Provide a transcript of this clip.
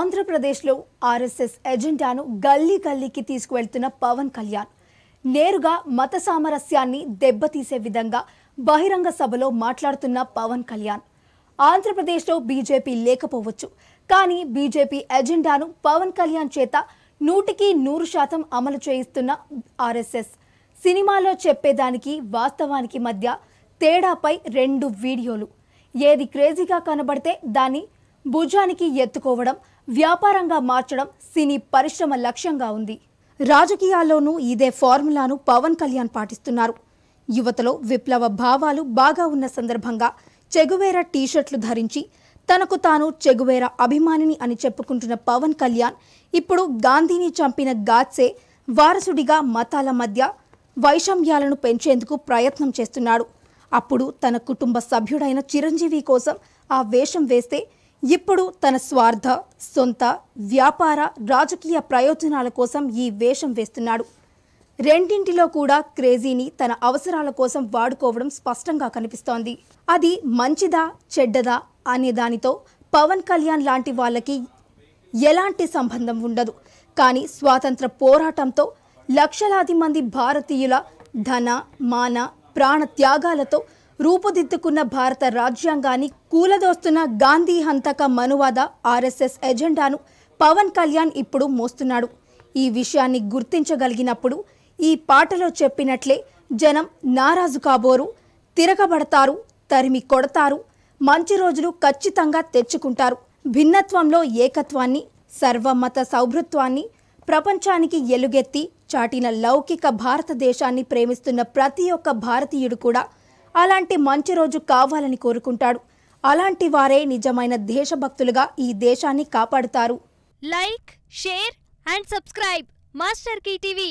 ఆంధ్రప్రదేశ్లో ఆర్ఎస్ఎస్ ఎజెండాను గల్లీ గల్లీకి తీసుకువెళ్తున్న పవన్ కళ్యాణ్ నేరుగా మత సామరస్యాన్ని దెబ్బతీసే విధంగా బహిరంగ సభలో మాట్లాడుతున్న పవన్ కళ్యాణ్ ఆంధ్రప్రదేశ్లో బీజేపీ లేకపోవచ్చు కానీ బీజేపీ ఎజెండాను పవన్ కళ్యాణ్ చేత నూటికి నూరు శాతం అమలు చేయిస్తున్న ఆర్ఎస్ఎస్ సినిమాలో చెప్పేదానికి వాస్తవానికి మధ్య తేడాపై రెండు వీడియోలు ఏది క్రేజీగా కనబడితే దాన్ని భుజానికి ఎత్తుకోవడం వ్యాపారంగా మార్చడం సినీ పరిశ్రమ లక్ష్యంగా ఉంది రాజకీయాల్లోనూ ఇదే ఫార్ములాను పవన్ కళ్యాణ్ పాటిస్తున్నారు యువతలో విప్లవ భావాలు బాగా ఉన్న సందర్భంగా చెగువేర టీషర్ట్లు ధరించి తనకు తాను చెగువేర అభిమానిని అని చెప్పుకుంటున్న పవన్ కళ్యాణ్ ఇప్పుడు గాంధీని చంపిన గాడ్సే వారసుడిగా మతాల మధ్య వైషమ్యాలను పెంచేందుకు ప్రయత్నం చేస్తున్నాడు అప్పుడు తన కుటుంబ సభ్యుడైన చిరంజీవి కోసం ఆ వేషం వేస్తే ఇప్పుడు తన స్వార్థ సొంత వ్యాపార రాజకీయ ప్రయోజనాల కోసం ఈ వేషం వేస్తున్నాడు రెండింటిలో కూడా క్రేజీని తన అవసరాల కోసం వాడుకోవడం స్పష్టంగా కనిపిస్తోంది అది మంచిదా చెడ్డదా అనే దానితో పవన్ కళ్యాణ్ లాంటి వాళ్ళకి ఎలాంటి సంబంధం ఉండదు కానీ స్వాతంత్ర పోరాటంతో లక్షలాది మంది భారతీయుల ధన మాన ప్రాణ త్యాగాలతో రూపుదిద్దుకున్న భారత రాజ్యాంగాన్ని కూలదోస్తున్న గాంధీ హంతక మనువాద ఆర్ఎస్ఎస్ ఎజెండాను పవన్ కళ్యాణ్ ఇప్పుడు మోస్తున్నాడు ఈ విషయాన్ని గుర్తించగలిగినప్పుడు ఈ పాటలో చెప్పినట్లే జనం నారాజు కాబోరు తిరగబడతారు తరిమి కొడతారు మంచి రోజులు ఖచ్చితంగా తెచ్చుకుంటారు భిన్నత్వంలో ఏకత్వాన్ని సర్వమత సౌభృత్వాన్ని ప్రపంచానికి ఎలుగెత్తి చాటిన లౌకిక భారతదేశాన్ని ప్రేమిస్తున్న ప్రతి ఒక్క భారతీయుడు కూడా అలాంటి మంచి రోజు కావాలని కోరుకుంటాడు అలాంటి వారే నిజమైన దేశభక్తులుగా ఈ దేశాన్ని కాపాడుతారు like share and subscribe master key TV